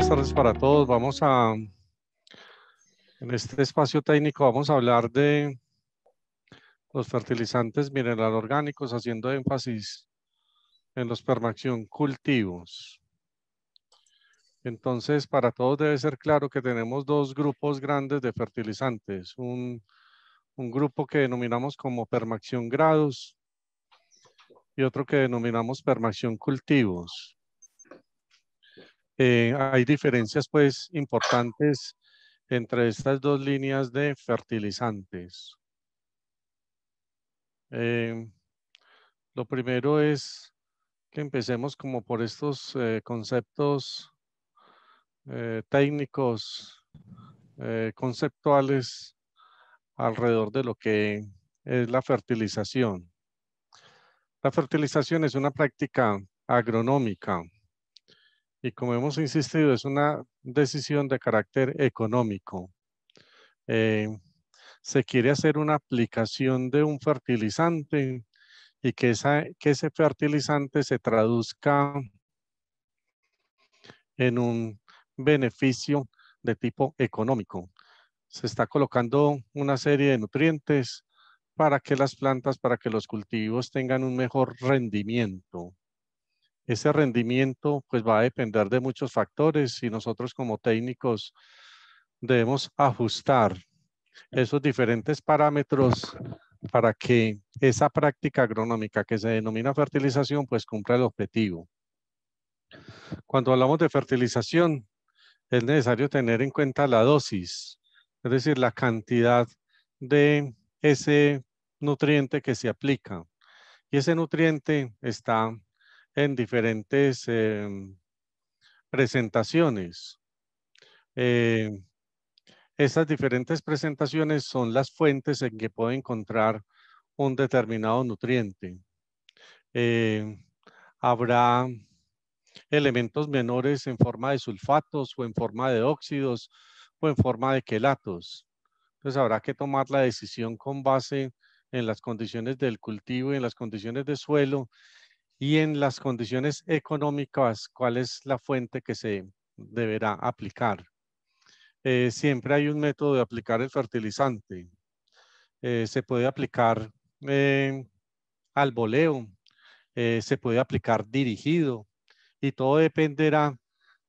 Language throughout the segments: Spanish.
buenas tardes para todos. Vamos a, en este espacio técnico vamos a hablar de los fertilizantes mineral orgánicos, haciendo énfasis en los permaxión cultivos. Entonces, para todos debe ser claro que tenemos dos grupos grandes de fertilizantes. Un, un grupo que denominamos como permaxión grados y otro que denominamos permaxión cultivos. Eh, hay diferencias pues importantes entre estas dos líneas de fertilizantes. Eh, lo primero es que empecemos como por estos eh, conceptos técnicos, conceptuales alrededor de lo que es la fertilización. La fertilización es una práctica agronómica y como hemos insistido, es una decisión de carácter económico. Eh, se quiere hacer una aplicación de un fertilizante y que ese fertilizante se traduzca en un beneficio de tipo económico. Se está colocando una serie de nutrientes para que las plantas, para que los cultivos tengan un mejor rendimiento. Ese rendimiento pues va a depender de muchos factores y nosotros como técnicos debemos ajustar esos diferentes parámetros para que esa práctica agronómica que se denomina fertilización pues cumpla el objetivo. Cuando hablamos de fertilización es necesario tener en cuenta la dosis, es decir, la cantidad de ese nutriente que se aplica. Y ese nutriente está en diferentes em, presentaciones. Eh, estas diferentes presentaciones son las fuentes en que puede encontrar un determinado nutriente. Eh, habrá elementos menores en forma de sulfatos o en forma de óxidos o en forma de quelatos. Entonces habrá que tomar la decisión con base en las condiciones del cultivo y en las condiciones de suelo y en las condiciones económicas, cuál es la fuente que se deberá aplicar. Eh, siempre hay un método de aplicar el fertilizante. Eh, se puede aplicar eh, al voleo, se puede aplicar dirigido y todo dependerá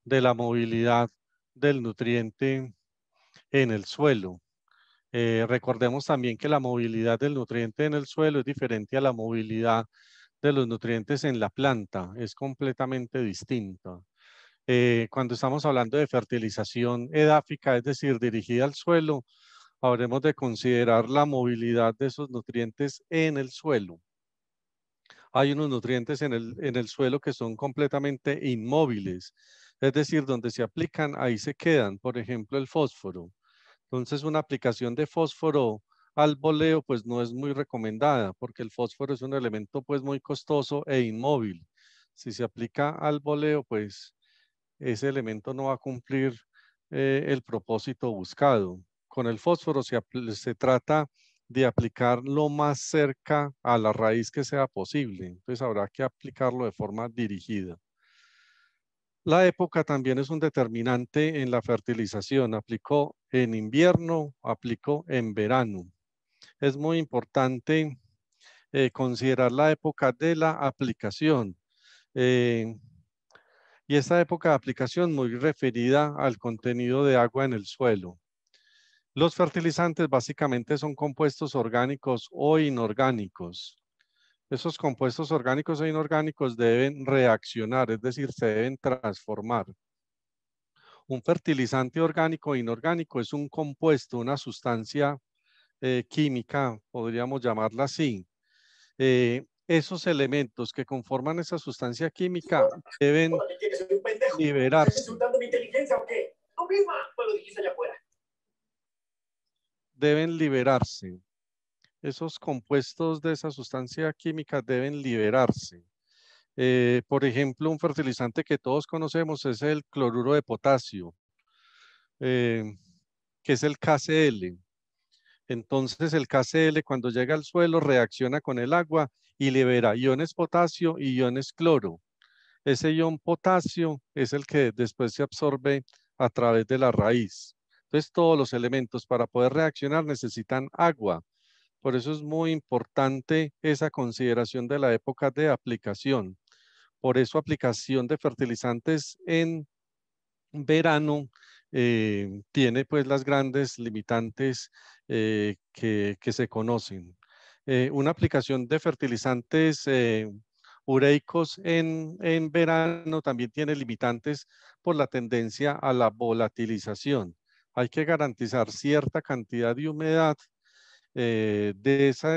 de la movilidad del nutriente en el suelo. recordemos también que la movilidad del nutriente en el suelo es diferente a la movilidad de los nutrientes en la planta es completamente distinta. Eh, cuando estamos hablando de fertilización edáfica, es decir, dirigida al suelo, habremos de considerar la movilidad de esos nutrientes en el suelo. Hay unos nutrientes en el, en el suelo que son completamente inmóviles, es decir, donde se aplican, ahí se quedan, por ejemplo, el fósforo. Entonces, una aplicación de fósforo al voleo pues no es muy recomendada porque el fósforo es un elemento pues muy costoso e inmóvil. Si se aplica al boleo pues ese elemento no va a cumplir eh, el propósito buscado. Con el fósforo se, se trata de aplicar lo más cerca a la raíz que sea posible. Entonces habrá que aplicarlo de forma dirigida. La época también es un determinante en la fertilización. Aplicó en invierno, aplicó en verano es muy importante eh, considerar la época de la aplicación. Eh, y esta época de aplicación muy referida al contenido de agua en el suelo. Los fertilizantes básicamente son compuestos orgánicos o inorgánicos. Esos compuestos orgánicos e inorgánicos deben reaccionar, es decir, se deben transformar. Un fertilizante orgánico e inorgánico es un compuesto, una sustancia eh, química, podríamos llamarla así, eh, esos elementos que conforman esa sustancia química deben liberarse. Pues deben liberarse. Esos compuestos de esa sustancia química deben liberarse. Eh, por ejemplo, un fertilizante que todos conocemos es el cloruro de potasio, que es el KCl. Entonces el KCl cuando llega al suelo reacciona con el agua y libera iones potasio y iones cloro. Ese ion potasio es el que después se absorbe a través de la raíz. Entonces todos los elementos para poder reaccionar necesitan agua. Por eso es muy importante esa consideración de la época de aplicación. Por eso aplicación de fertilizantes en verano eh, tiene pues las grandes limitantes eh, que, se conocen. Eh, una aplicación de fertilizantes eh, ureicos en, verano también tiene limitantes por la tendencia a la volatilización. Hay que garantizar cierta cantidad de humedad de,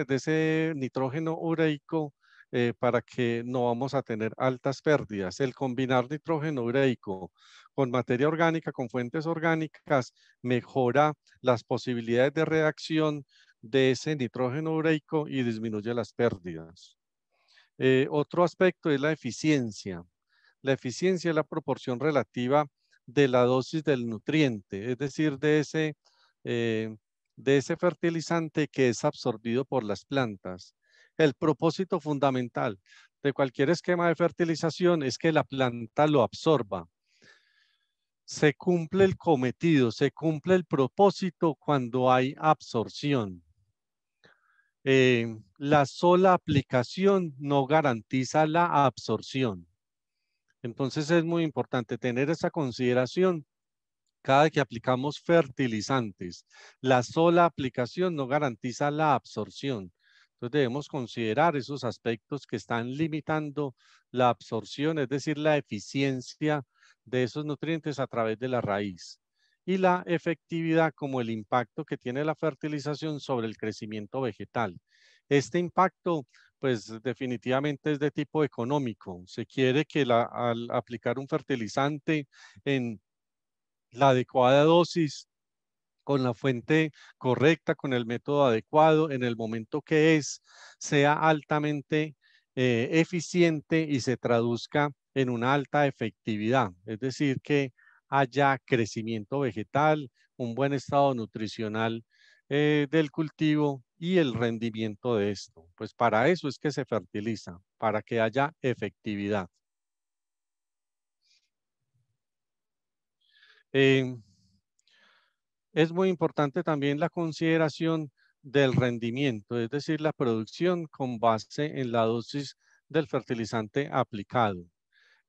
ese nitrógeno ureico eh, para que no vamos a tener altas pérdidas. El combinar nitrógeno ureico con materia orgánica, con fuentes orgánicas, mejora las posibilidades de reacción de ese nitrógeno ureico y disminuye las pérdidas. Eh, otro aspecto es la eficiencia. La eficiencia es la proporción relativa de la dosis del nutriente, es decir, de ese, eh, de ese fertilizante que es absorbido por las plantas el propósito fundamental de cualquier esquema de fertilización es que la planta lo absorba. Se cumple el cometido, se cumple el propósito cuando hay absorción. Eh, la sola aplicación no garantiza la absorción. Entonces es muy importante tener esa consideración cada que aplicamos fertilizantes. La sola aplicación no garantiza la absorción debemos considerar esos aspectos que están limitando la absorción, es decir, la eficiencia de esos nutrientes a través de la raíz y la efectividad como el impacto que tiene la fertilización sobre el crecimiento vegetal. Este impacto pues definitivamente es de tipo económico. Se quiere que al aplicar un fertilizante en la adecuada dosis con la fuente correcta, con el método adecuado, en el momento que es, sea altamente eh, eficiente y se traduzca en una alta efectividad. Es decir, que haya crecimiento vegetal, un buen estado nutricional eh, del cultivo y el rendimiento de esto. Pues para eso es que se fertiliza, para que haya efectividad. Eh, es muy importante también la consideración del rendimiento, es decir, la producción con base en la dosis del fertilizante aplicado.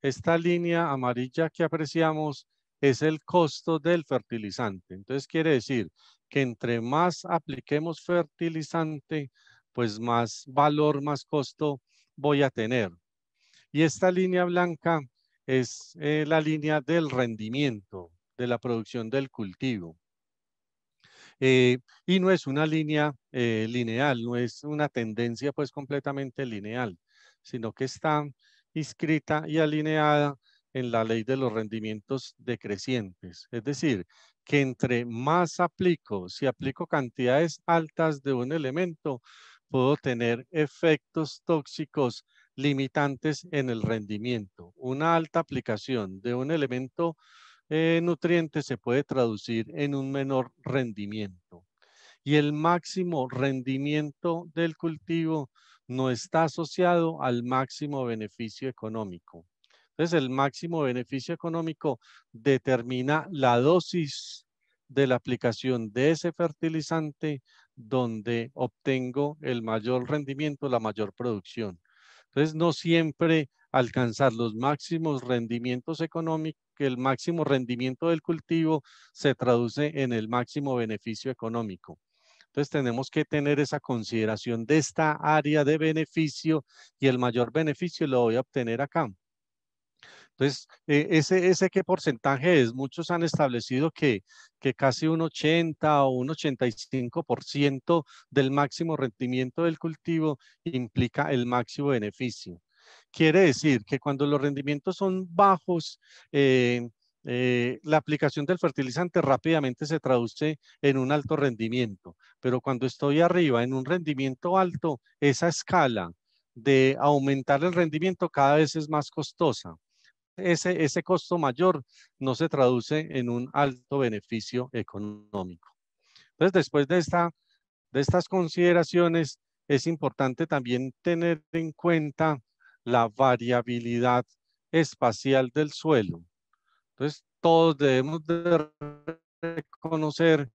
Esta línea amarilla que apreciamos es el costo del fertilizante. Entonces quiere decir que entre más apliquemos fertilizante, pues más valor, más costo voy a tener. Y esta línea blanca es eh, la línea del rendimiento de la producción del cultivo. Eh, y no es una línea eh, lineal, no es una tendencia pues completamente lineal, sino que está inscrita y alineada en la ley de los rendimientos decrecientes. Es decir, que entre más aplico, si aplico cantidades altas de un elemento, puedo tener efectos tóxicos limitantes en el rendimiento. Una alta aplicación de un elemento eh, nutrientes se puede traducir en un menor rendimiento. Y el máximo rendimiento del cultivo no está asociado al máximo beneficio económico. Entonces, el máximo beneficio económico determina la dosis de la aplicación de ese fertilizante donde obtengo el mayor rendimiento, la mayor producción. Entonces, no siempre alcanzar los máximos rendimientos económicos que el máximo rendimiento del cultivo se traduce en el máximo beneficio económico. Entonces tenemos que tener esa consideración de esta área de beneficio y el mayor beneficio lo voy a obtener acá. Entonces, eh, ese, qué porcentaje es, muchos han establecido que, que casi un 80 o un 85% del máximo rendimiento del cultivo implica el máximo beneficio. Quiere decir que cuando los rendimientos son bajos, eh, eh, la aplicación del fertilizante rápidamente se traduce en un alto rendimiento, pero cuando estoy arriba en un rendimiento alto, esa escala de aumentar el rendimiento cada vez es más costosa. Ese, costo mayor no se traduce en un alto beneficio económico. Entonces, después de, de estas consideraciones, es importante también tener en cuenta la variabilidad espacial del suelo. Entonces, todos debemos de reconocer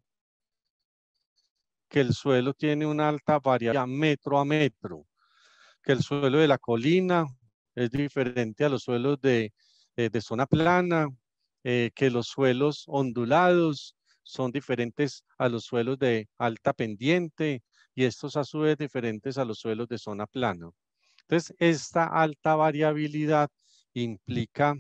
que el suelo tiene una alta variabilidad metro a metro, que el suelo de la colina es diferente a los suelos de, eh, zona plana, eh, que los suelos ondulados son diferentes a los suelos de alta pendiente y estos a su vez diferentes a los suelos de zona plana. Entonces, esta alta variabilidad implica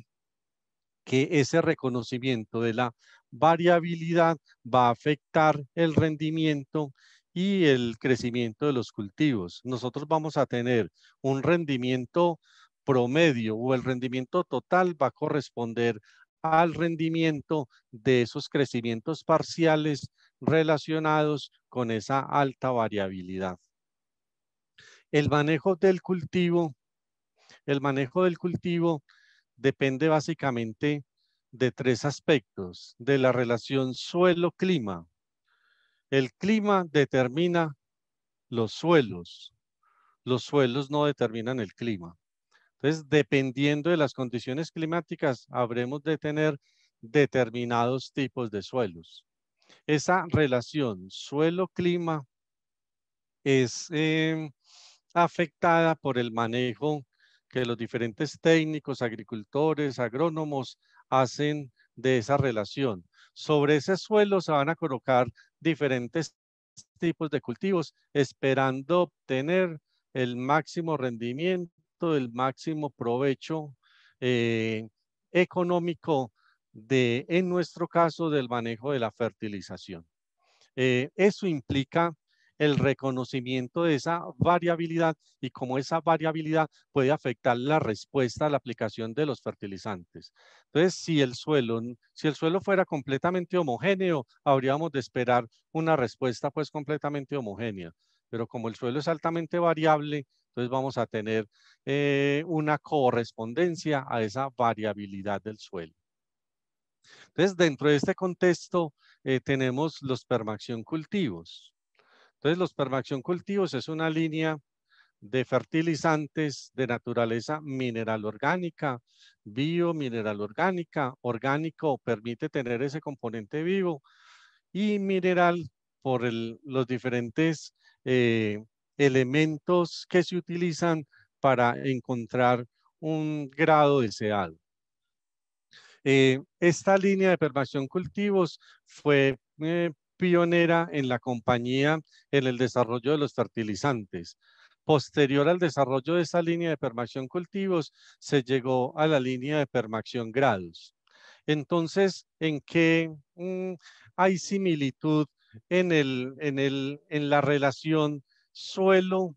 que ese reconocimiento de la variabilidad va a afectar el rendimiento y el crecimiento de los cultivos. Nosotros vamos a tener un rendimiento promedio o el rendimiento total va a corresponder al rendimiento de esos crecimientos parciales relacionados con esa alta variabilidad. El manejo del cultivo, el manejo del cultivo depende básicamente de tres aspectos, de la relación suelo-clima. El clima determina los suelos, los suelos no determinan el clima. Entonces, dependiendo de las condiciones climáticas, habremos de tener determinados tipos de suelos. Esa relación suelo-clima es eh, afectada por el manejo que los diferentes técnicos, agricultores, agrónomos hacen de esa relación. Sobre ese suelo se van a colocar diferentes tipos de cultivos esperando obtener el máximo rendimiento, el máximo provecho eh, económico de, en nuestro caso, del manejo de la fertilización. Eh, eso implica el reconocimiento de esa variabilidad y cómo esa variabilidad puede afectar la respuesta a la aplicación de los fertilizantes. Entonces, si el suelo, si el suelo fuera completamente homogéneo, habríamos de esperar una respuesta pues completamente homogénea. Pero como el suelo es altamente variable, entonces vamos a tener eh, una correspondencia a esa variabilidad del suelo. Entonces, dentro de este contexto, eh, tenemos los permacción cultivos. Entonces, los permación cultivos es una línea de fertilizantes de naturaleza mineral orgánica, bio mineral orgánica, orgánico permite tener ese componente vivo y mineral por los diferentes eh, elementos que se utilizan para encontrar un grado deseado. Eh, esta línea de permación cultivos fue eh, pionera en la compañía en el desarrollo de los fertilizantes. Posterior al desarrollo de esa línea de permacción cultivos, se llegó a la línea de permacción grados. Entonces, ¿en qué mm, hay similitud en, en la relación suelo,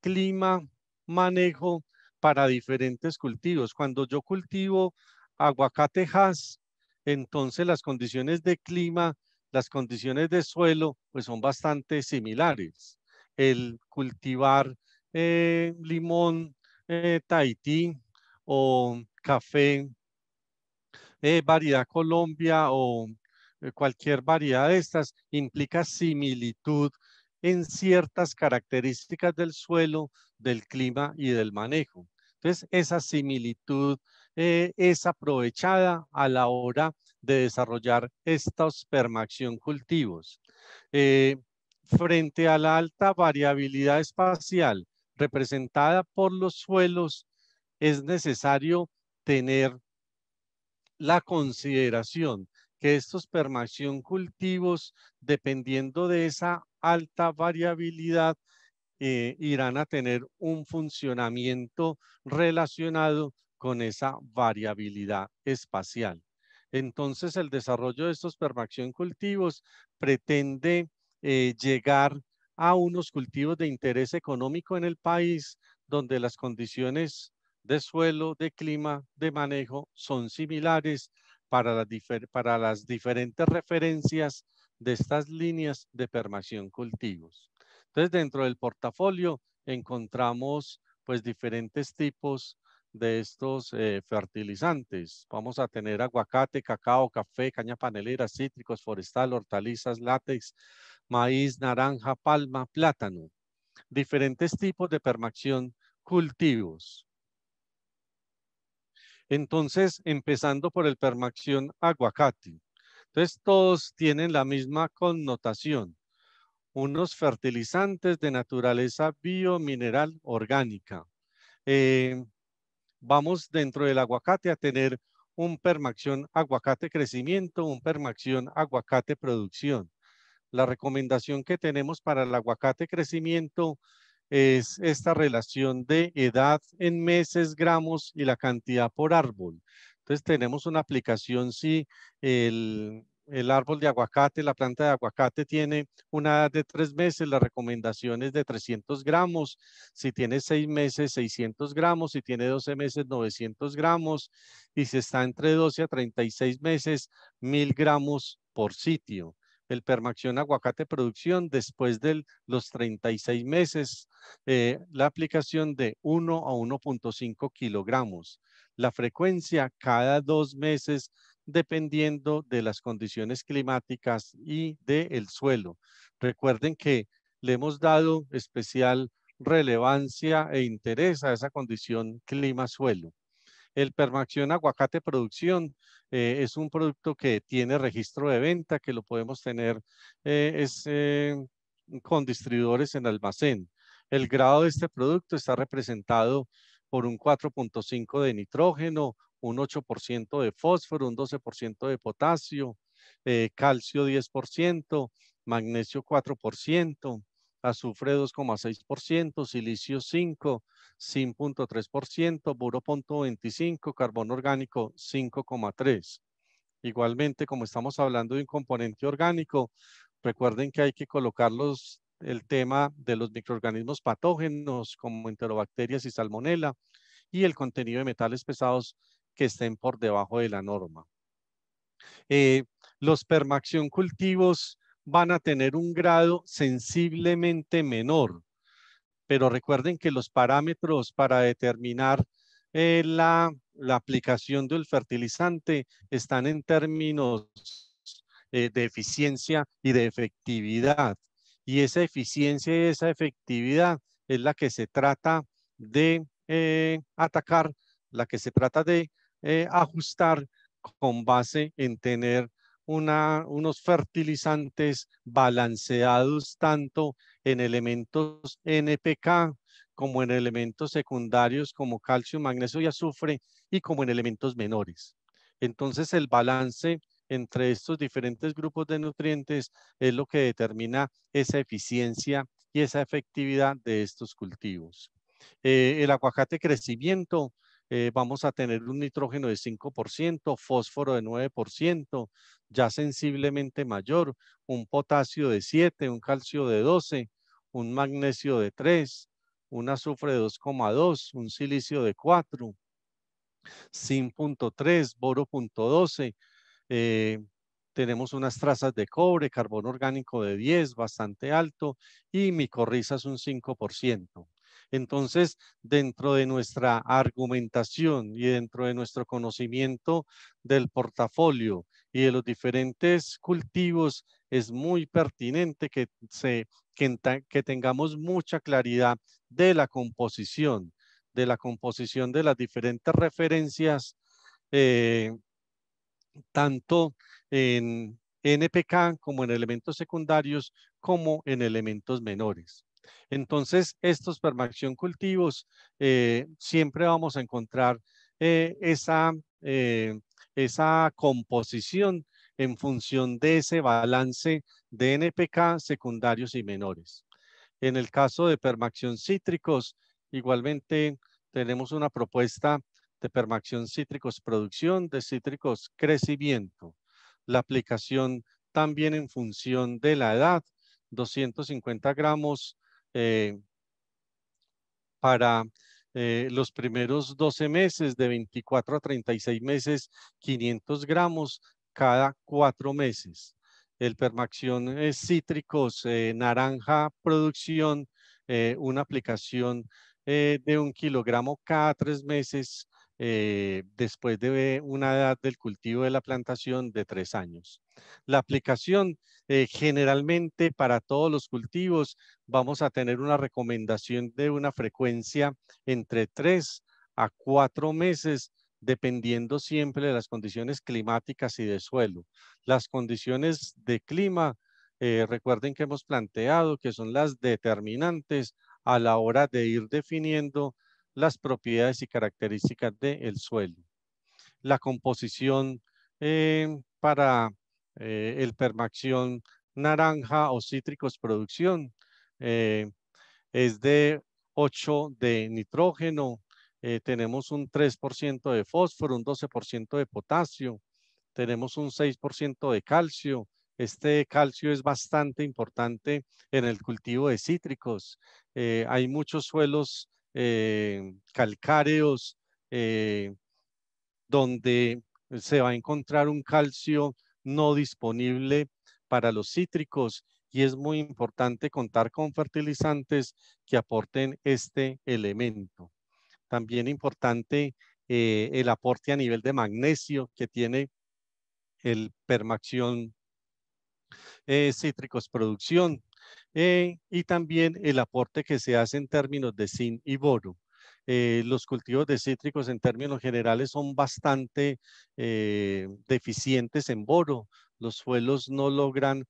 clima, manejo para diferentes cultivos? Cuando yo cultivo aguacatejas, entonces las condiciones de clima las condiciones de suelo pues son bastante similares. El cultivar eh, limón eh, Tahití o café eh, variedad Colombia o eh, cualquier variedad de estas implica similitud en ciertas características del suelo, del clima y del manejo. Entonces, esa similitud es aprovechada a la hora de desarrollar estos permaxión cultivos. Eh, frente a la alta variabilidad espacial representada por los suelos, es necesario tener la consideración que estos permaxión cultivos, dependiendo de esa alta variabilidad, eh, irán a tener un funcionamiento relacionado con esa variabilidad espacial. Entonces, el desarrollo de estos permación cultivos pretende eh, llegar a unos cultivos de interés económico en el país donde las condiciones de suelo, de clima, de manejo son similares para las, diferentes referencias de estas líneas de permación cultivos. Entonces, dentro del portafolio encontramos pues diferentes tipos de estos eh, fertilizantes. Vamos a tener aguacate, cacao, café, caña panelera, cítricos, forestal, hortalizas, látex, maíz, naranja, palma, plátano. Diferentes tipos de permacción cultivos. Entonces, empezando por el permacción aguacate. Entonces, todos tienen la misma connotación. Unos fertilizantes de naturaleza biomineral orgánica. Eh, vamos dentro del aguacate a tener un permacción aguacate crecimiento, un permacción aguacate producción. La recomendación que tenemos para el aguacate crecimiento es esta relación de edad en meses, gramos y la cantidad por árbol. Entonces tenemos una aplicación si el el árbol de aguacate, la planta de aguacate tiene una edad de tres meses, la recomendación es de 300 gramos, si tiene seis meses, 600 gramos, si tiene 12 meses, 900 gramos, y si está entre 12 a 36 meses, 1000 gramos por sitio. El Permacción Aguacate Producción, después de los 36 meses, eh, la aplicación de 1 a 1.5 kilogramos. La frecuencia cada dos meses dependiendo de las condiciones climáticas y del suelo. Recuerden que le hemos dado especial relevancia e interés a esa condición clima-suelo. El Permacción Aguacate Producción eh, es un producto que tiene registro de venta, que lo podemos tener eh, eh, con distribuidores en almacén. El grado de este producto está representado por un 4.5 de nitrógeno, un 8% de fósforo, un 12% de potasio, eh, calcio 10%, magnesio 4%, azufre 2,6%, silicio 5, zinc 0.3%, buro 0.25, carbono orgánico 5,3%. Igualmente, como estamos hablando de un componente orgánico, recuerden que hay que colocarlos el tema de los microorganismos patógenos como enterobacterias y salmonela y el contenido de metales pesados que estén por debajo de la norma. Eh, los permación cultivos van a tener un grado sensiblemente menor, pero recuerden que los parámetros para determinar eh, la, aplicación del fertilizante están en términos eh, de eficiencia y de efectividad. Y esa eficiencia y esa efectividad es la que se trata de atacar, la que se trata de eh, ajustar con base en tener unos fertilizantes balanceados tanto en elementos NPK como en elementos secundarios como calcio, magnesio y azufre y como en elementos menores. Entonces el balance entre estos diferentes grupos de nutrientes es lo que determina esa eficiencia y esa efectividad de estos cultivos. Eh, el aguacate crecimiento eh, vamos a tener un nitrógeno de 5%, fósforo de 9%, ya sensiblemente mayor, un potasio de 7, un calcio de 12, un magnesio de 3, un azufre de 2,2, un silicio de 4, 5.3, boro.12 boro 12, eh, tenemos unas trazas de cobre, carbono orgánico de 10, bastante alto, y micorrizas un 5%. Entonces, dentro de nuestra argumentación y dentro de nuestro conocimiento del portafolio y de los diferentes cultivos, es muy pertinente que, tengamos mucha claridad de la composición, de la composición de las diferentes referencias, eh, tanto en NPK como en elementos secundarios como en elementos menores. Entonces, estos permacción cultivos, eh, siempre vamos a encontrar eh, esa, eh, esa composición en función de ese balance de NPK secundarios y menores. En el caso de permacción cítricos, igualmente tenemos una propuesta de permacción cítricos producción, de cítricos crecimiento. La aplicación también en función de la edad, 250 gramos eh, para eh, los primeros 12 meses, de 24 a 36 meses, 500 gramos cada cuatro meses. El permación es eh, cítricos, naranja producción, una aplicación de un kilogramo cada tres meses eh, después de una edad del cultivo de la plantación de tres años. La aplicación eh, generalmente para todos los cultivos vamos a tener una recomendación de una frecuencia entre tres a cuatro meses dependiendo siempre de las condiciones climáticas y de suelo. Las condiciones de clima, eh, recuerden que hemos planteado que son las determinantes a la hora de ir definiendo las propiedades y características del suelo. La composición eh, para eh, el permacción naranja o cítricos producción eh, es de 8 de nitrógeno, tenemos un 3% de fósforo, un 12% de potasio, tenemos un 6% de calcio, este calcio es bastante importante en el cultivo de cítricos. hay muchos suelos eh, calcáreos, eh, donde se va a encontrar un calcio no disponible para los cítricos y es muy importante contar con fertilizantes que aporten este elemento. También importante eh, el aporte a nivel de magnesio que tiene el Permaxión Cítricos Producción. Eh, y también el aporte que se hace en términos de zinc y boro. Eh, los cultivos de cítricos en términos generales son bastante eh, deficientes en boro. Los suelos no logran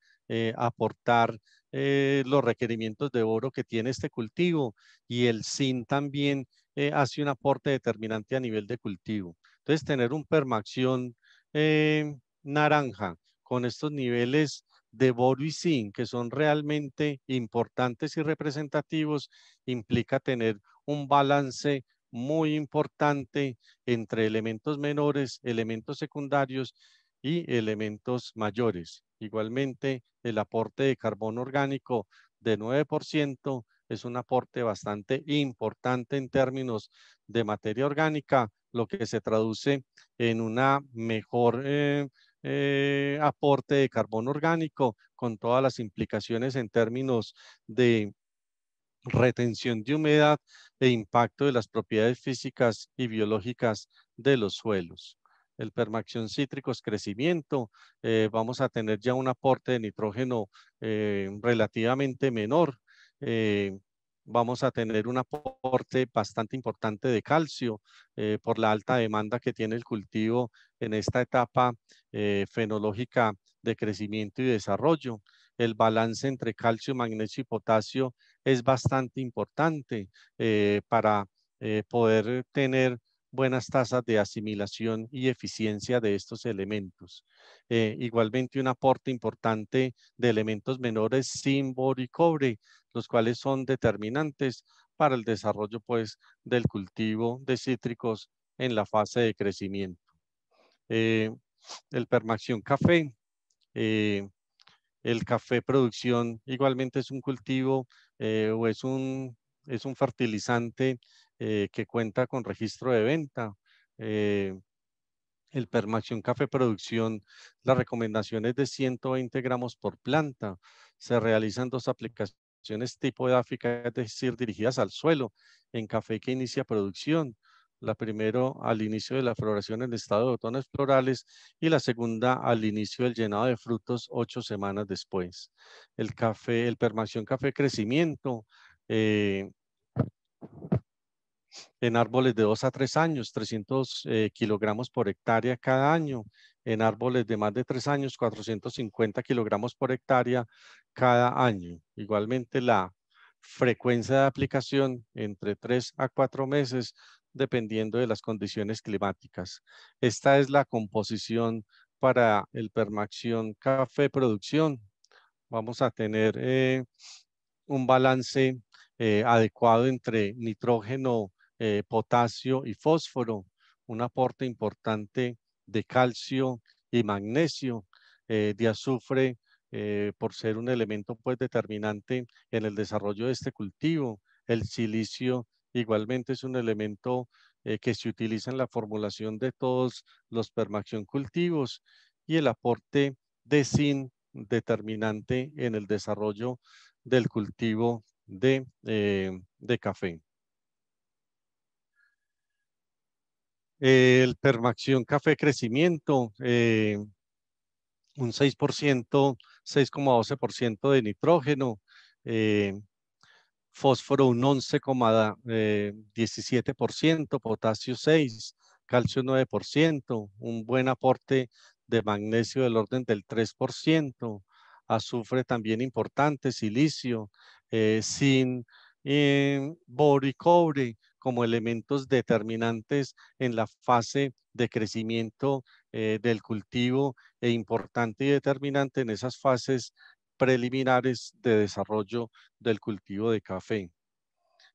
aportar los requerimientos de boro que tiene este cultivo y el zinc también hace un aporte determinante a nivel de cultivo. Entonces, tener un permacción naranja con estos niveles de boro y zinc, que son realmente importantes y representativos, implica tener un balance muy importante entre elementos menores, elementos secundarios y elementos mayores. Igualmente, el aporte de carbono orgánico de 9% es un aporte bastante importante en términos de materia orgánica, lo que se traduce en una mejor eh, eh, aporte de carbón orgánico con todas las implicaciones en términos de retención de humedad e impacto de las propiedades físicas y biológicas de los suelos. El permacción cítrico es crecimiento, eh, vamos a tener ya un aporte de nitrógeno eh, relativamente menor, vamos a tener un aporte bastante importante de calcio eh, por la alta demanda que tiene el cultivo en esta etapa eh, fenológica de crecimiento y desarrollo. El balance entre calcio, magnesio y potasio es bastante importante eh, para poder tener buenas tasas de asimilación y eficiencia de estos elementos. igualmente un aporte importante de elementos menores, boro y cobre, los cuales son determinantes para el desarrollo pues, del cultivo de cítricos en la fase de crecimiento. Eh, el Permaxión Café, eh, el café producción igualmente es un cultivo eh, o es un, es un fertilizante que cuenta con registro de venta. el Permaxión Café Producción, la recomendación es de 120 gramos por planta. Se realizan dos aplicaciones este tipo de África, es decir, dirigidas al suelo, en café que inicia producción. La primero al inicio de la floración en estado de botones florales y la segunda al inicio del llenado de frutos ocho semanas después. El café, el permación café crecimiento eh, en árboles de dos a tres años, 300 eh, kilogramos por hectárea cada año en árboles de más de tres años, 450 kilogramos por hectárea cada año. Igualmente la frecuencia de aplicación entre 3 a cuatro meses dependiendo de las condiciones climáticas. Esta es la composición para el permación Café Producción. Vamos a tener eh, un balance eh, adecuado entre nitrógeno, eh, potasio y fósforo, un aporte importante de calcio y magnesio, de azufre eh, por ser un elemento pues determinante en el desarrollo de este cultivo. El silicio igualmente es un elemento eh, que se utiliza en la formulación de todos los permacción cultivos y el aporte de zinc determinante en el desarrollo del cultivo de, eh, café. El permación café crecimiento, un 6% 6,12% de nitrógeno, eh, fósforo un 11,17%, eh, potasio 6, calcio 9%, un buen aporte de magnesio del orden del 3%, azufre también importante, silicio, eh, zinc, eh, boro y cobre, como elementos determinantes en la fase de crecimiento eh, del cultivo e importante y determinante en esas fases preliminares de desarrollo del cultivo de café.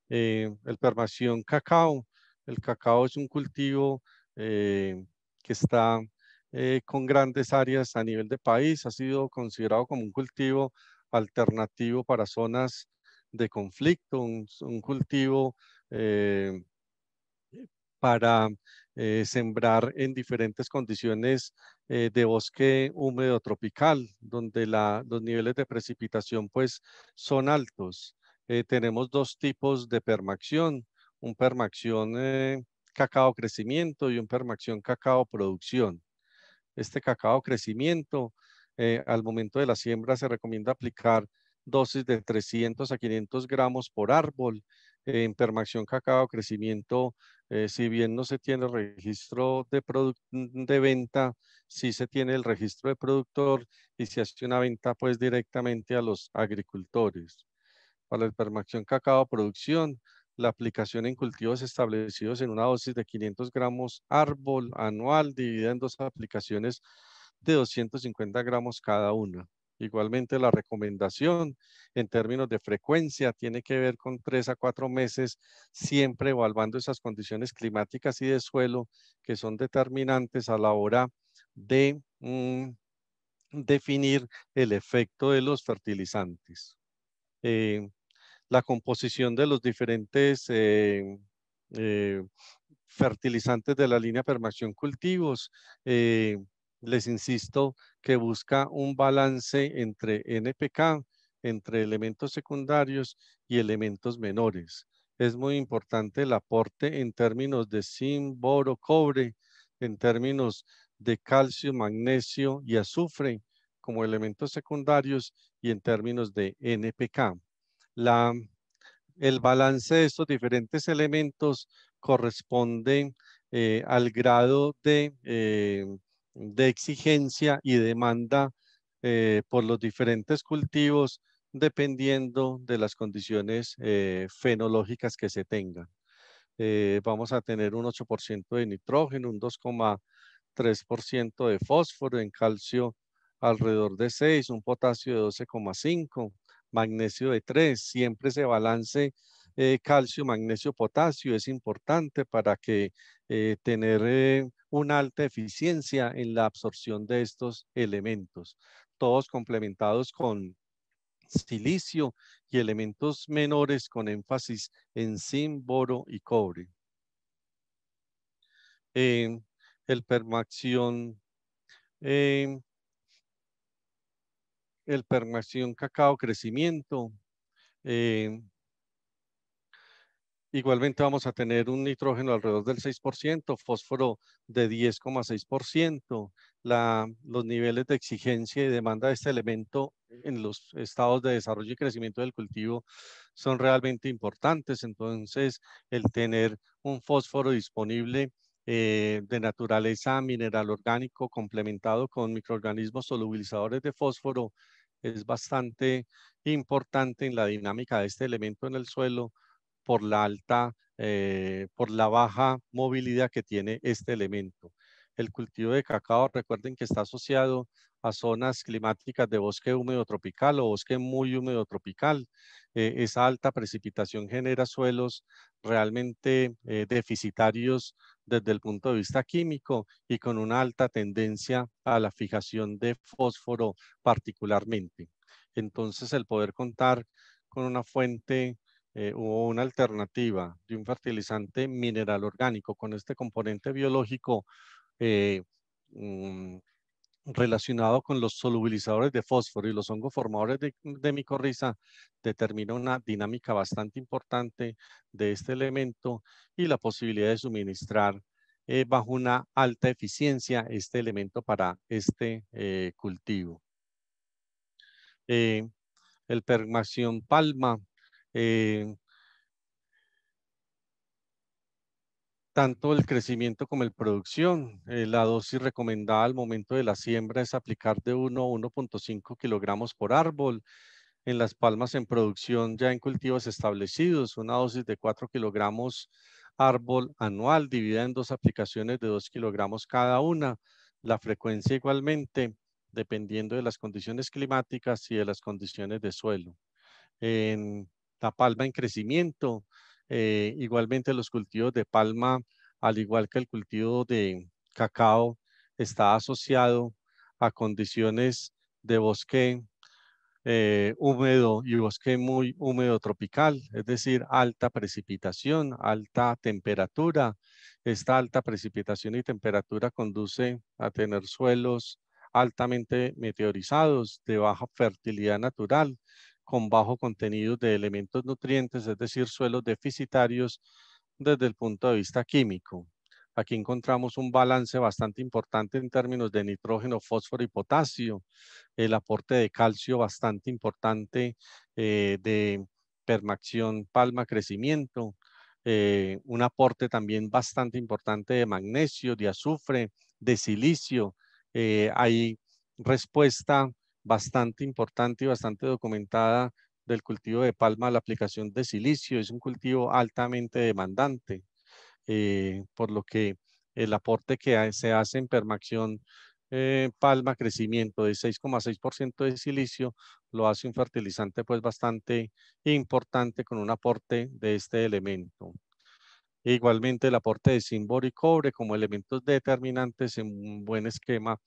Eh, el permación cacao. El cacao es un cultivo eh, que está con grandes áreas a nivel de país. Ha sido considerado como un cultivo alternativo para zonas de conflicto, un, un cultivo eh, para eh, sembrar en diferentes condiciones eh, de bosque húmedo tropical, donde los niveles de precipitación pues, son altos. tenemos dos tipos de permacción, un permacción cacao crecimiento y un permacción cacao producción. Este cacao crecimiento, al momento de la siembra se recomienda aplicar dosis de 300 a 500 gramos por árbol en eh, permación cacao, crecimiento, eh, si bien no se tiene registro mm, de, venta, sí se tiene el registro de productor y se hace una venta pues directamente a los agricultores. Para la permación cacao producción, la aplicación en cultivos establecidos en una dosis de 500 gramos árbol anual dividida en dos aplicaciones de 250 gramos cada una. Igualmente la recomendación en términos de frecuencia tiene que ver con tres a cuatro meses, siempre evaluando esas condiciones climáticas y de suelo que son determinantes a la hora de mm, definir el efecto de los fertilizantes. Eh, la composición de los diferentes eh, eh, fertilizantes de la línea permación cultivos. les insisto, que busca un balance entre NPK, entre elementos secundarios y elementos menores. Es muy importante el aporte en términos de zinc, boro, cobre, en términos de calcio, magnesio y azufre como elementos secundarios y en términos de NPK. La, el balance de estos diferentes elementos corresponde eh, al grado de eh, de exigencia y demanda eh, por los diferentes cultivos dependiendo de las condiciones eh, fenológicas que se tengan. Eh, vamos a tener un 8% de nitrógeno, un 2,3% de fósforo, en calcio alrededor de 6, un potasio de 12,5, magnesio de 3. Siempre se balance calcio, magnesio, potasio es importante para que tener una alta eficiencia en la absorción de estos elementos, todos complementados con silicio y elementos menores con énfasis en zinc, boro y cobre. Eh, el permacción... Eh, el permación cacao crecimiento eh, Igualmente vamos a tener un nitrógeno alrededor del 6%, fósforo de 10,6%. Los niveles de exigencia y demanda de este elemento en los estados de desarrollo y crecimiento del cultivo son realmente importantes. Entonces, el tener un fósforo disponible eh, de naturaleza mineral orgánico complementado con microorganismos solubilizadores de fósforo es bastante importante en la dinámica de este elemento en el suelo por la alta, eh, por la baja movilidad que tiene este elemento. El cultivo de cacao, recuerden que está asociado a zonas climáticas de bosque húmedo tropical o bosque muy húmedo tropical. Eh, esa alta precipitación genera suelos realmente eh, deficitarios desde el punto de vista químico y con una alta tendencia a la fijación de fósforo particularmente. Entonces, el poder contar con una fuente eh, hubo una alternativa de un fertilizante mineral orgánico con este componente biológico eh, mm, relacionado con los solubilizadores de fósforo y los hongos formadores de, micorriza determina una dinámica bastante importante de este elemento y la posibilidad de suministrar eh, bajo una alta eficiencia este elemento para este cultivo. el permación palma eh, tanto el crecimiento como el producción. Eh, la dosis recomendada al momento de la siembra es aplicar de 1 a 1.5 kilogramos por árbol. En las palmas en producción ya en cultivos establecidos, una dosis de 4 kilogramos árbol anual, dividida en dos aplicaciones de 2 kilogramos cada una. La frecuencia igualmente, dependiendo de las condiciones climáticas y de las condiciones de suelo. En la palma en crecimiento. Eh, igualmente los cultivos de palma, al igual que el cultivo de cacao, está asociado a condiciones de bosque eh, húmedo y bosque muy húmedo tropical, es decir, alta precipitación, alta temperatura. Esta alta precipitación y temperatura conduce a tener suelos altamente meteorizados, de baja fertilidad natural, con bajo contenido de elementos nutrientes, es decir, suelos deficitarios desde el punto de vista químico. Aquí encontramos un balance bastante importante en términos de nitrógeno, fósforo y potasio, el aporte de calcio bastante importante eh, de permacción, palma, crecimiento, eh, un aporte también bastante importante de magnesio, de azufre, de silicio. Eh, hay respuesta bastante importante y bastante documentada del cultivo de palma la aplicación de silicio. Es un cultivo altamente demandante, eh, por lo que el aporte que se hace en permacción eh, palma crecimiento de 6,6% de silicio lo hace un fertilizante pues bastante importante con un aporte de este elemento. Igualmente el aporte de cimbor y cobre como elementos determinantes en un buen esquema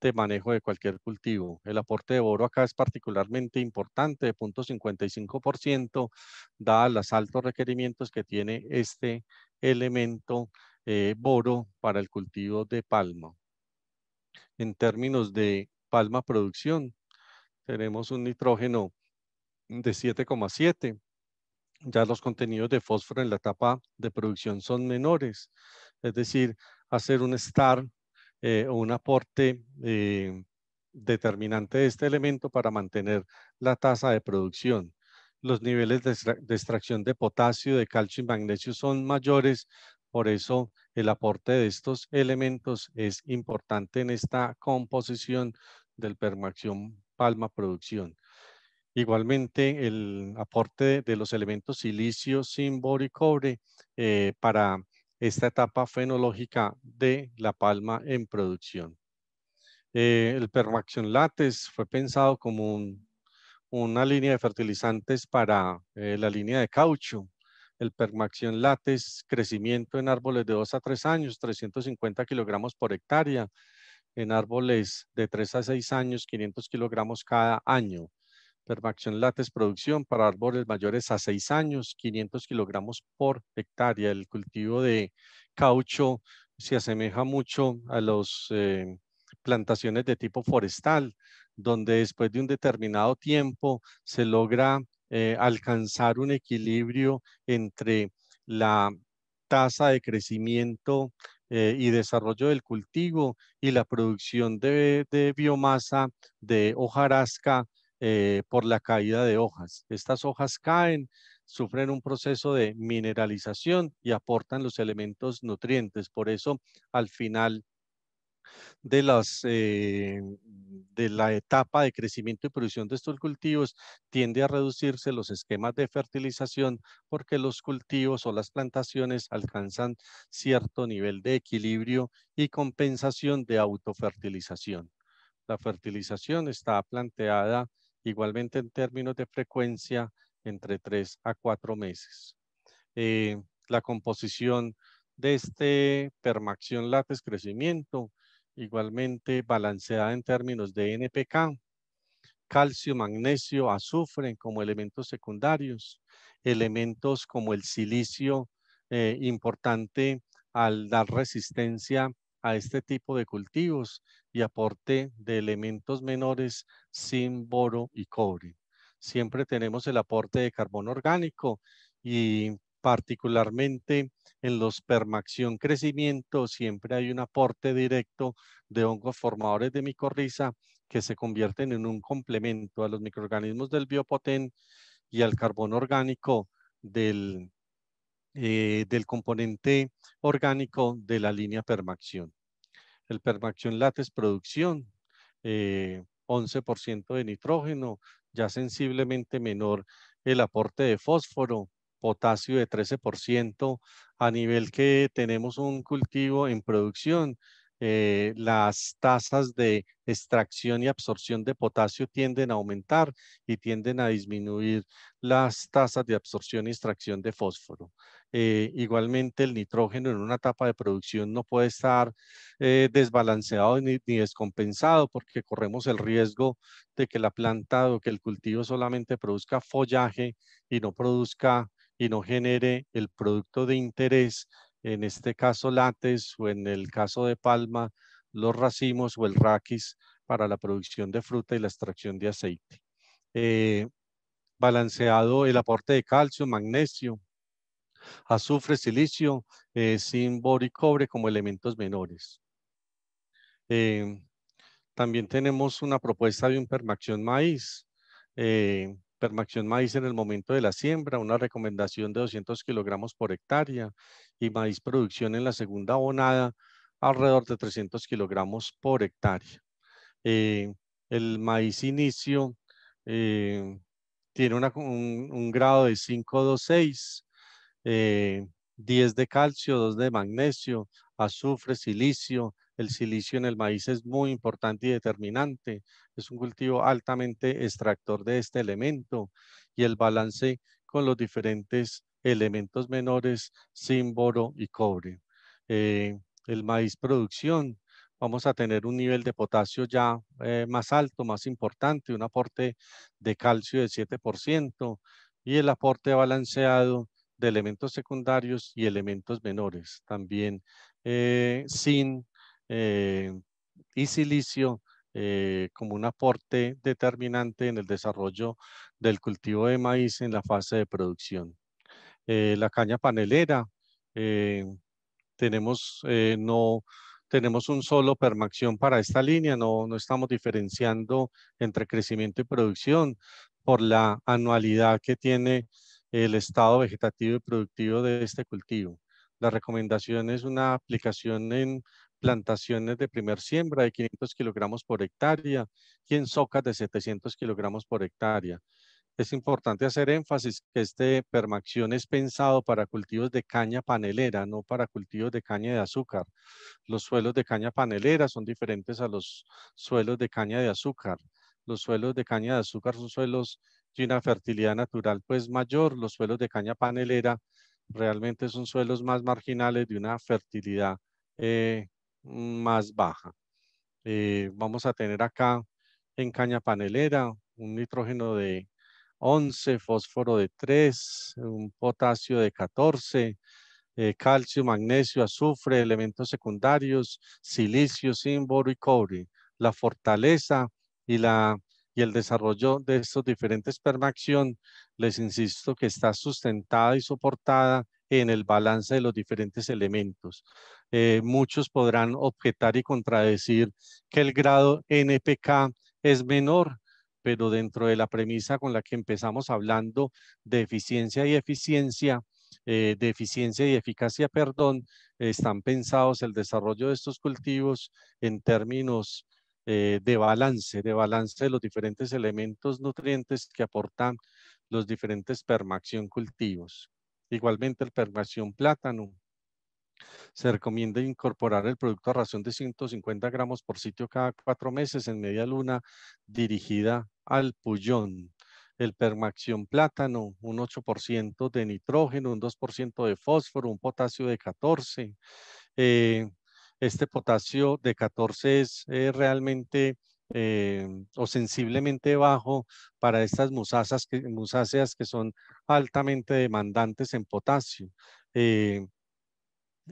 de manejo de cualquier cultivo. El aporte de boro acá es particularmente importante, de 0.55%, dada los altos requerimientos que tiene este elemento eh, boro para el cultivo de palma. En términos de palma producción, tenemos un nitrógeno de 7,7 ya los contenidos de fósforo en la etapa de producción son menores. Es decir, hacer un STAR eh, o un aporte eh, determinante de este elemento para mantener la tasa de producción. Los niveles de, extracción de potasio, de calcio y magnesio son mayores, por eso el aporte de estos elementos es importante en esta composición del permaxión palma producción. Igualmente, el aporte de, los elementos silicio, símbolo y cobre eh, para esta etapa fenológica de la palma en producción. Eh, el permaxion látex fue pensado como una línea de fertilizantes para eh, la línea de caucho. El permaxion látex crecimiento en árboles de 2 a 3 años, 350 kilogramos por hectárea. En árboles de 3 a 6 años, 500 kilogramos cada año Permación Lates producción para árboles mayores a 6 años, 500 kilogramos por hectárea. El cultivo de caucho se asemeja mucho a las eh, plantaciones de tipo forestal, donde después de un determinado tiempo se logra eh, alcanzar un equilibrio entre la tasa de crecimiento eh, y desarrollo del cultivo y la producción de biomasa de hojarasca eh, por la caída de hojas. Estas hojas caen, sufren un proceso de mineralización y aportan los elementos nutrientes. Por eso, al final de, las, eh, de la etapa de crecimiento y producción de estos cultivos, tiende a reducirse los esquemas de fertilización porque los cultivos o las plantaciones alcanzan cierto nivel de equilibrio y compensación de autofertilización. La fertilización está planteada igualmente en términos de frecuencia entre 3 a 4 meses. Eh, la composición de este permaxión látex crecimiento, igualmente balanceada en términos de NPK, calcio, magnesio, azufre como elementos secundarios, elementos como el silicio eh, importante al dar resistencia a este tipo de cultivos y aporte de elementos menores, sin boro y cobre. Siempre tenemos el aporte de carbono orgánico y particularmente en los permacción crecimiento siempre hay un aporte directo de hongos formadores de micorriza que se convierten en un complemento a los microorganismos del biopotén y al carbono orgánico del, eh, del componente orgánico de la línea permacción. El permación látex producción, 11% eh, de nitrógeno, ya sensiblemente menor el aporte de fósforo, potasio de 13%, a nivel que tenemos un cultivo en producción eh, las tasas de extracción y absorción de potasio tienden a aumentar y tienden a disminuir las tasas de absorción y extracción de fósforo. Eh, igualmente, el nitrógeno en una etapa de producción no puede estar eh, desbalanceado ni, ni, descompensado porque corremos el riesgo de que la planta o que el cultivo solamente produzca follaje y no produzca y no genere el producto de interés en este caso lates o en el caso de palma, los racimos o el raquis para la producción de fruta y la extracción de aceite. Eh, balanceado el aporte de calcio, magnesio, azufre, silicio, eh, zinc, boro y cobre como elementos menores. Eh, también tenemos una propuesta de un permacción maíz. Eh, Permacción maíz en el momento de la siembra, una recomendación de 200 kilogramos por hectárea y maíz producción en la segunda bonada alrededor de 300 kilogramos por hectárea. Eh, el maíz inicio eh, tiene un, grado de 5,26, eh, 10 de calcio, 2 de magnesio, azufre, silicio, el silicio en el maíz es muy importante y determinante. Es un cultivo altamente extractor de este elemento y el balance con los diferentes elementos menores, símbolo y cobre. Eh, el maíz producción, vamos a tener un nivel de potasio ya eh, más alto, más importante, un aporte de calcio de 7% y el aporte balanceado de elementos secundarios y elementos menores. También sin eh, eh, y silicio eh, como un aporte determinante en el desarrollo del cultivo de maíz en la fase de producción. Eh, la caña panelera, tenemos, no, tenemos un solo permacción para esta línea, no, no estamos diferenciando entre crecimiento y producción por la anualidad que tiene el estado vegetativo y productivo de este cultivo. La recomendación es una aplicación en plantaciones de primer siembra de 500 kilogramos por hectárea y en socas de 700 kilogramos por hectárea. Es importante hacer énfasis que este permacción es pensado para cultivos de caña panelera, no para cultivos de caña de azúcar. Los suelos de caña panelera son diferentes a los suelos de caña de azúcar. Los suelos de caña de azúcar son suelos de una fertilidad natural pues mayor. Los suelos de caña panelera realmente son suelos más marginales de una fertilidad eh, más baja. Eh, vamos a tener acá en caña panelera un nitrógeno de 11, fósforo de 3, un potasio de 14, eh, calcio, magnesio, azufre, elementos secundarios, silicio, zinc, y cobre. La fortaleza y, el desarrollo de estos diferentes permacción, les insisto que está sustentada y soportada en el balance de los diferentes elementos. Eh, muchos podrán objetar y contradecir que el grado NPK es menor, pero dentro de la premisa con la que empezamos hablando de eficiencia y eficiencia, eh, de eficiencia y eficacia, perdón, están pensados el desarrollo de estos cultivos en términos eh, de balance, de balance de los diferentes elementos nutrientes que aportan los diferentes permación cultivos. Igualmente el permación plátano. Se recomienda incorporar el producto a ración de 150 gramos por sitio cada cuatro meses en media luna dirigida al pullón. El permaxión plátano, un 8% de nitrógeno, un 2% de fósforo, un potasio de 14. Eh, este potasio de 14 es eh, realmente Em, o sensiblemente bajo para estas musasas que, musáceas que son altamente demandantes en potasio. Em,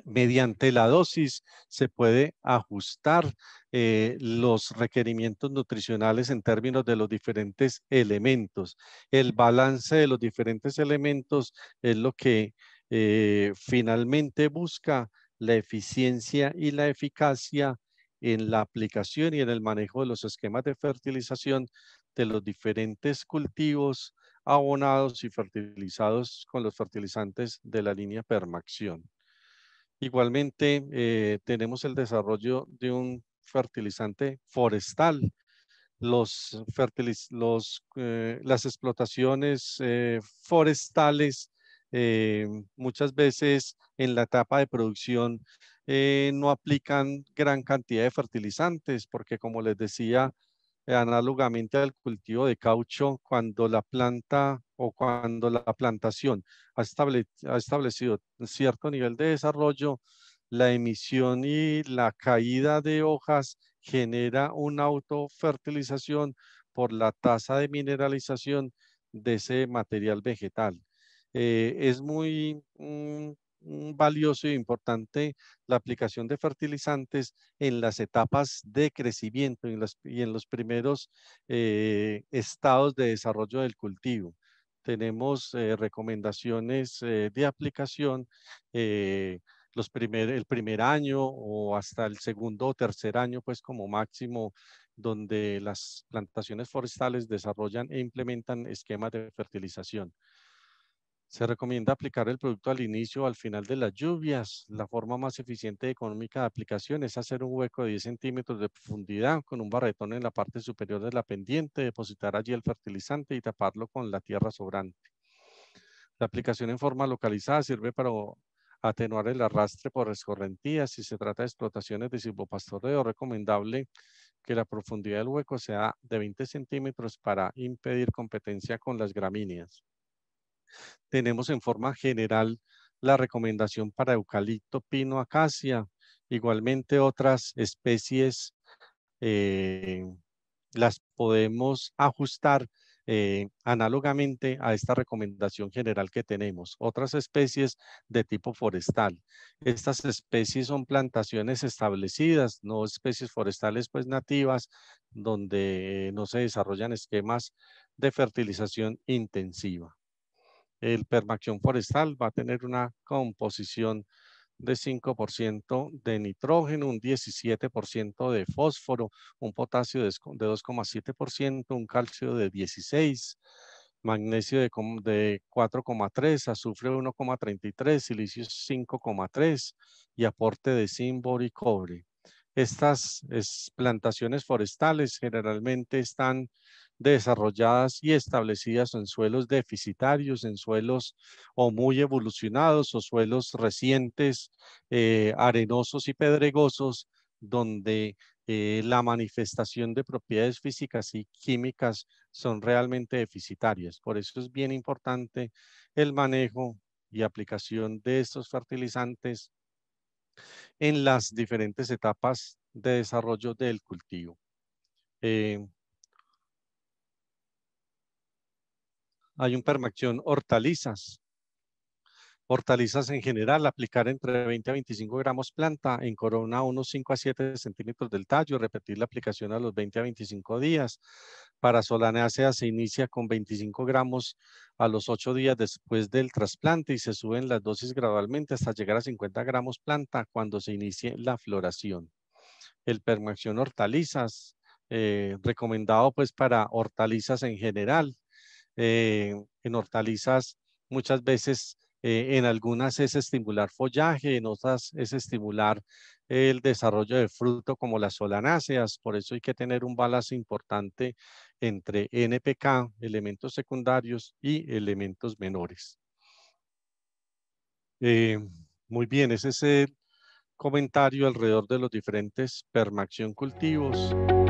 mediante la dosis se puede ajustar eh, los requerimientos nutricionales en términos de los diferentes elementos. El balance de los diferentes elementos es lo que eh, finalmente busca la eficiencia y la eficacia en la aplicación y en el manejo de los esquemas de fertilización de los diferentes cultivos abonados y fertilizados con los fertilizantes de la línea Permacción. Igualmente, eh, tenemos el desarrollo de un fertilizante forestal. Eh, las explotaciones eh, forestales eh, muchas veces en la etapa de producción eh, no aplican gran cantidad de fertilizantes porque como les decía, eh, análogamente al cultivo de caucho, cuando la planta o cuando la plantación ha establecido cierto nivel de desarrollo, la emisión y la caída de hojas genera una autofertilización por la tasa de mineralización de ese material vegetal. Eh, es muy mm, mm, valioso e importante la aplicación de fertilizantes en las etapas de crecimiento y en, los primeros eh, estados de desarrollo del cultivo. Tenemos eh, recomendaciones de aplicación el primer año o hasta el segundo o tercer año, pues como máximo, donde las plantaciones forestales desarrollan e implementan esquemas de fertilización. Se recomienda aplicar el producto al inicio o al final de las lluvias. La forma más eficiente y económica de aplicación es hacer un hueco de 10 centímetros de profundidad con un barretón en la parte superior de la pendiente, depositar allí el fertilizante y taparlo con la tierra sobrante. La aplicación en forma localizada sirve para atenuar el arrastre por escorrentías. Si se trata de explotaciones de silvopastoreo, recomendable que la profundidad del hueco sea de 20 centímetros para impedir competencia con las gramíneas tenemos en forma general la recomendación para eucalipto, pino, acacia, igualmente otras especies eh, las podemos ajustar eh, análogamente a esta recomendación general que tenemos. Otras especies de tipo forestal. Estas especies son plantaciones establecidas, no especies forestales pues nativas, donde no se desarrollan esquemas de fertilización intensiva el permacción forestal va a tener una composición de 5% de nitrógeno, un 17% de fósforo, un potasio de 2,7%, un calcio de 16%, magnesio de, 4,3%, azufre 1,33%, silicio 5,3% y aporte de zinc, y cobre. Estas plantaciones forestales generalmente están desarrolladas y establecidas en suelos deficitarios, en suelos o muy evolucionados o suelos recientes, eh, arenosos y pedregosos, donde eh, la manifestación de propiedades físicas y químicas son realmente deficitarias. Por eso es bien importante el manejo y aplicación de estos fertilizantes en las diferentes etapas de desarrollo del cultivo. Eh, hay un permación hortalizas, hortalizas en general, aplicar entre 20 a 25 gramos planta, en corona unos 5 a 7 centímetros del tallo, repetir la aplicación a los 20 a 25 días. Para solanácea se inicia con 25 gramos a los 8 días después del trasplante y se suben las dosis gradualmente hasta llegar a 50 gramos planta cuando se inicie la floración. El Permación hortalizas, eh, recomendado pues para hortalizas en general. Eh, en hortalizas muchas veces eh, en algunas es estimular follaje, en otras es estimular el desarrollo de fruto como las solanáceas. Por eso hay que tener un balance importante entre NPK, elementos secundarios y elementos menores. Eh, muy bien, ese es el comentario alrededor de los diferentes permacción cultivos.